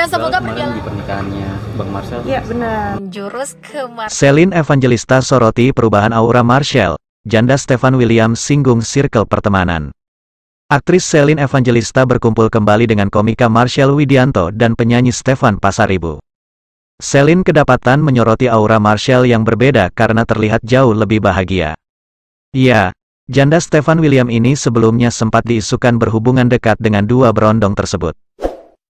Dan semoga perjalanan di pernikahannya Bang Marcel. Iya, benar. Jurus ke Marcel. Celine Evangelista soroti perubahan aura Marcel. Janda Stefan William singgung circle pertemanan. Aktris Selin Evangelista berkumpul kembali dengan komika Marcel Widianto dan penyanyi Stefan Pasaribu. Selin kedapatan menyoroti aura Marcel yang berbeda karena terlihat jauh lebih bahagia. Ya, janda Stefan William ini sebelumnya sempat diisukan berhubungan dekat dengan dua berondong tersebut.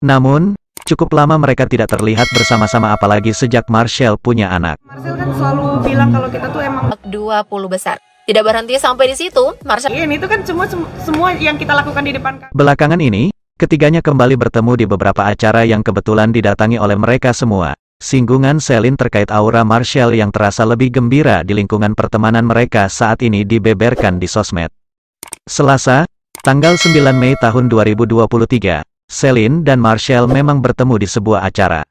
Namun, Cukup lama mereka tidak terlihat bersama-sama apalagi sejak Marshall punya anak. Marshall kan selalu bilang kalau kita tuh emang 20 besar. Tidak berhenti sampai di situ, Marshall. Iya, ini itu kan semua semua yang kita lakukan di depan. Belakangan ini, ketiganya kembali bertemu di beberapa acara yang kebetulan didatangi oleh mereka semua. Singgungan Selin terkait aura Marshall yang terasa lebih gembira di lingkungan pertemanan mereka saat ini dibeberkan di sosmed. Selasa, tanggal 9 Mei tahun 2023, Celine dan Marshall memang bertemu di sebuah acara.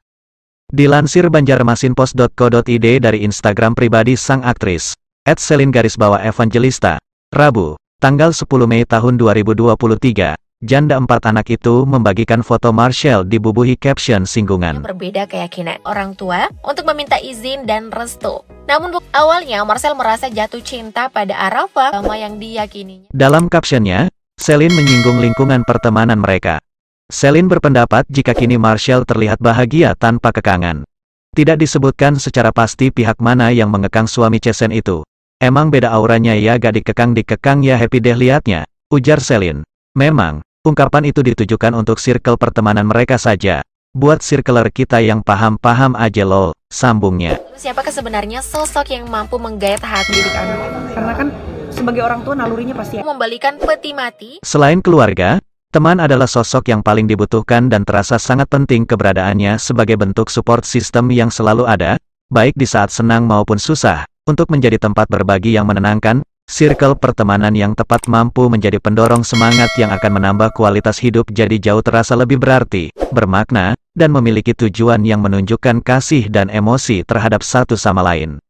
Dilansir banjarmasinpost.co.id dari Instagram pribadi sang aktris, at Celine garis bawah Evangelista, Rabu, tanggal 10 Mei tahun 2023, janda empat anak itu membagikan foto Marshall dibubuhi caption singgungan. Berbeda keyakinan orang tua untuk meminta izin dan restu. Namun awalnya Marcel merasa jatuh cinta pada Arafa sama yang diyakini. Dalam captionnya, Celine menyinggung lingkungan pertemanan mereka. Selin berpendapat jika kini Marshall terlihat bahagia tanpa kekangan. Tidak disebutkan secara pasti pihak mana yang mengekang suami Cesen itu. Emang beda auranya ya gak dikekang dikekang ya happy deh liatnya, ujar Selin. Memang, ungkapan itu ditujukan untuk circle pertemanan mereka saja. Buat circler kita yang paham-paham aja lo, sambungnya. Siapakah sebenarnya sosok yang mampu menggait hati di anak? Karena kan sebagai orang tua nalurinya pasti ya. membalikan peti mati. Selain keluarga, Teman adalah sosok yang paling dibutuhkan dan terasa sangat penting keberadaannya sebagai bentuk support system yang selalu ada, baik di saat senang maupun susah, untuk menjadi tempat berbagi yang menenangkan, circle pertemanan yang tepat mampu menjadi pendorong semangat yang akan menambah kualitas hidup jadi jauh terasa lebih berarti, bermakna, dan memiliki tujuan yang menunjukkan kasih dan emosi terhadap satu sama lain.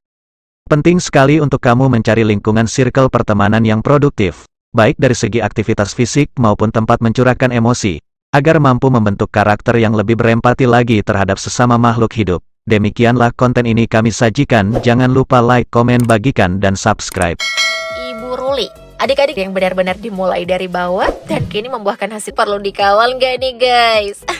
Penting sekali untuk kamu mencari lingkungan circle pertemanan yang produktif, baik dari segi aktivitas fisik maupun tempat mencurahkan emosi, agar mampu membentuk karakter yang lebih berempati lagi terhadap sesama makhluk hidup. Demikianlah konten ini kami sajikan, jangan lupa like, komen, bagikan, dan subscribe. Ibu Ruli, adik-adik yang benar-benar dimulai dari bawah dan kini membuahkan hasil perlu dikawal nggak nih guys?